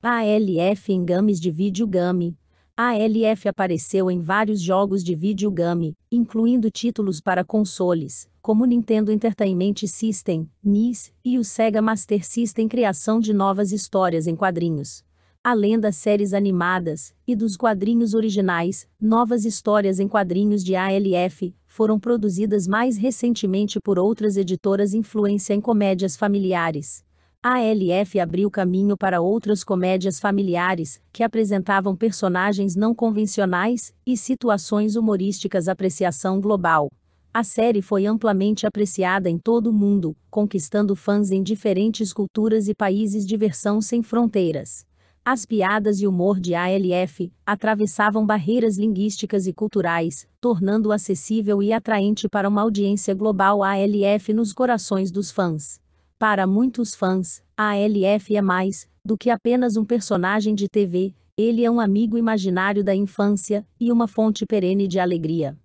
ALF em games de videogame. ALF apareceu em vários jogos de videogame, incluindo títulos para consoles, como Nintendo Entertainment System, NES, e o Sega Master System criação de novas histórias em quadrinhos além das séries animadas e dos quadrinhos originais, novas histórias em quadrinhos de ALF foram produzidas mais recentemente por outras editoras influência em comédias familiares. A LF abriu caminho para outras comédias familiares, que apresentavam personagens não convencionais e situações humorísticas apreciação global. A série foi amplamente apreciada em todo o mundo, conquistando fãs em diferentes culturas e países de versão sem fronteiras. As piadas e humor de ALF atravessavam barreiras linguísticas e culturais, tornando acessível e atraente para uma audiência global ALF nos corações dos fãs. Para muitos fãs, a ALF é mais do que apenas um personagem de TV, ele é um amigo imaginário da infância e uma fonte perene de alegria.